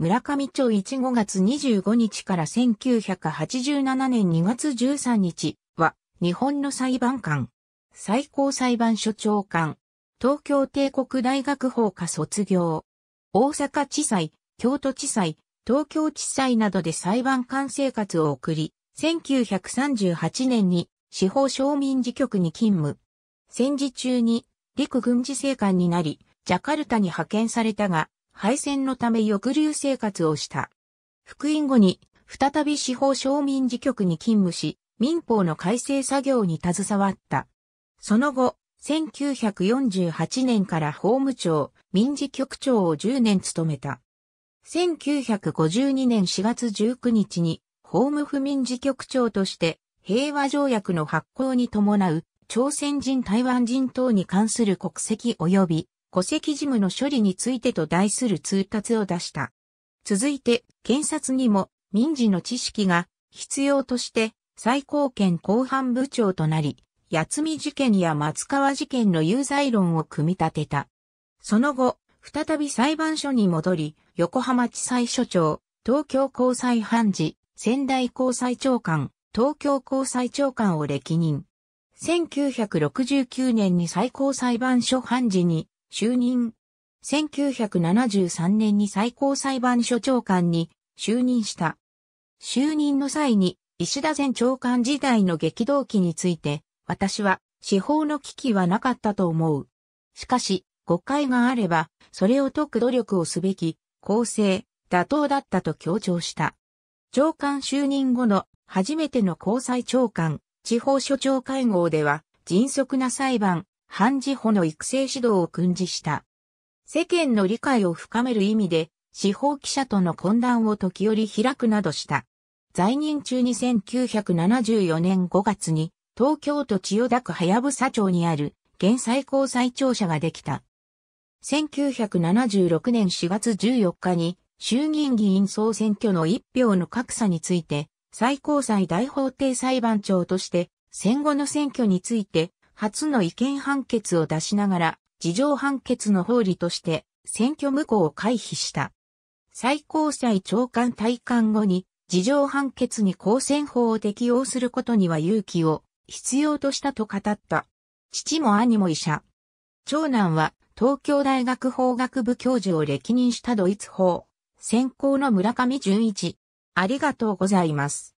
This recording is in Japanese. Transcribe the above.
村上町15月25日から1987年2月13日は、日本の裁判官、最高裁判所長官、東京帝国大学法科卒業、大阪地裁、京都地裁、東京地裁などで裁判官生活を送り、1938年に司法省民事局に勤務。戦時中に陸軍事政官になり、ジャカルタに派遣されたが、敗戦のため抑留生活をした。復員後に、再び司法省民事局に勤務し、民法の改正作業に携わった。その後、1948年から法務庁、民事局長を10年務めた。1952年4月19日に、法務府民事局長として、平和条約の発行に伴う、朝鮮人台湾人等に関する国籍及び戸籍事務の処理についてと題する通達を出した。続いて、検察にも民事の知識が必要として最高検公判部長となり、八海事件や松川事件の有罪論を組み立てた。その後、再び裁判所に戻り、横浜地裁所長、東京高裁判事、仙台高裁長官、東京高裁長官を歴任。1969年に最高裁判所判事に就任。1973年に最高裁判所長官に就任した。就任の際に石田前長官時代の激動期について、私は司法の危機はなかったと思う。しかし、誤解があれば、それを解く努力をすべき、公正、妥当だったと強調した。長官就任後の初めての高裁長官、地方所長会合では、迅速な裁判、判事保の育成指導を訓示した。世間の理解を深める意味で、司法記者との懇談を時折開くなどした。在任中に1974年5月に、東京都千代田区早草町にある、現最高裁庁舎ができた。1976年4月14日に、衆議院議員総選挙の一票の格差について、最高裁大法廷裁判長として、戦後の選挙について、初の違憲判決を出しながら、事情判決の法理として、選挙無効を回避した。最高裁長官退官後に、事情判決に公選法を適用することには勇気を必要としたと語った。父も兄も医者。長男は東京大学法学部教授を歴任したドイツ法、専攻の村上淳一。ありがとうございます。